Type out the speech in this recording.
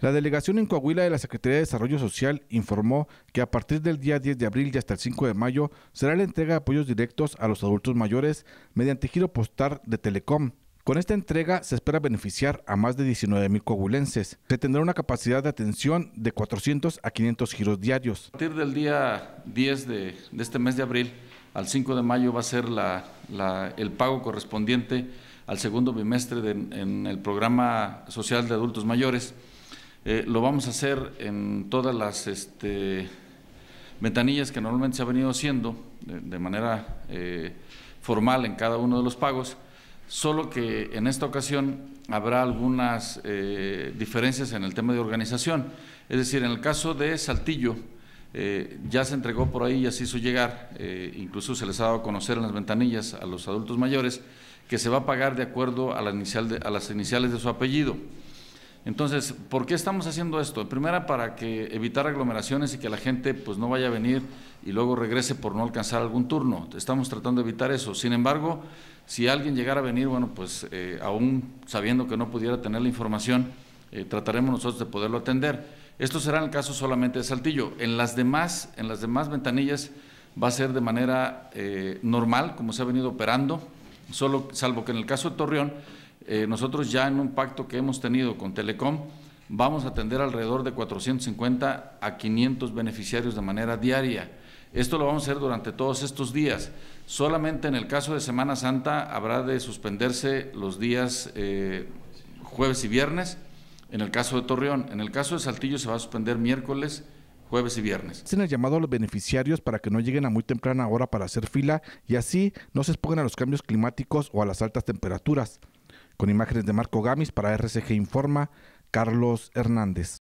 La delegación en Coahuila de la Secretaría de Desarrollo Social informó que a partir del día 10 de abril y hasta el 5 de mayo será la entrega de apoyos directos a los adultos mayores mediante giro postal de Telecom. Con esta entrega se espera beneficiar a más de 19 mil coahuilenses. Se tendrá una capacidad de atención de 400 a 500 giros diarios. A partir del día 10 de, este mes de abril al 5 de mayo va a ser el pago correspondiente al segundo bimestre en el programa social de adultos mayores. Eh, lo vamos a hacer en todas las este, ventanillas que normalmente se ha venido haciendo de, manera eh, formal en cada uno de los pagos, solo que en esta ocasión habrá algunas eh, diferencias en el tema de organización. Es decir, en el caso de Saltillo, ya se entregó por ahí, ya se hizo llegar, incluso se les ha dado a conocer en las ventanillas a los adultos mayores, que se va a pagar de acuerdo a, a las iniciales de su apellido. Entonces, ¿por qué estamos haciendo esto? Primera, para que evitar aglomeraciones y que la gente pues, no vaya a venir y luego regrese por no alcanzar algún turno. Estamos tratando de evitar eso. Sin embargo, si alguien llegara a venir, bueno, pues eh, aún sabiendo que no pudiera tener la información, eh, trataremos nosotros de poderlo atender. Esto será en el caso solamente de Saltillo. En las demás, en las demás ventanillas va a ser de manera eh, normal, como se ha venido operando, solo, salvo que en el caso de Torreón eh, nosotros ya en un pacto que hemos tenido con Telecom, vamos a atender alrededor de 450 a 500 beneficiarios de manera diaria. Esto lo vamos a hacer durante todos estos días. Solamente en el caso de Semana Santa habrá de suspenderse los días eh, jueves y viernes, en el caso de Torreón. En el caso de Saltillo se va a suspender miércoles, jueves y viernes. Se el llamado a los beneficiarios para que no lleguen a muy temprana hora para hacer fila y así no se expongan a los cambios climáticos o a las altas temperaturas. Con imágenes de Marco Gamis para RCG Informa, Carlos Hernández.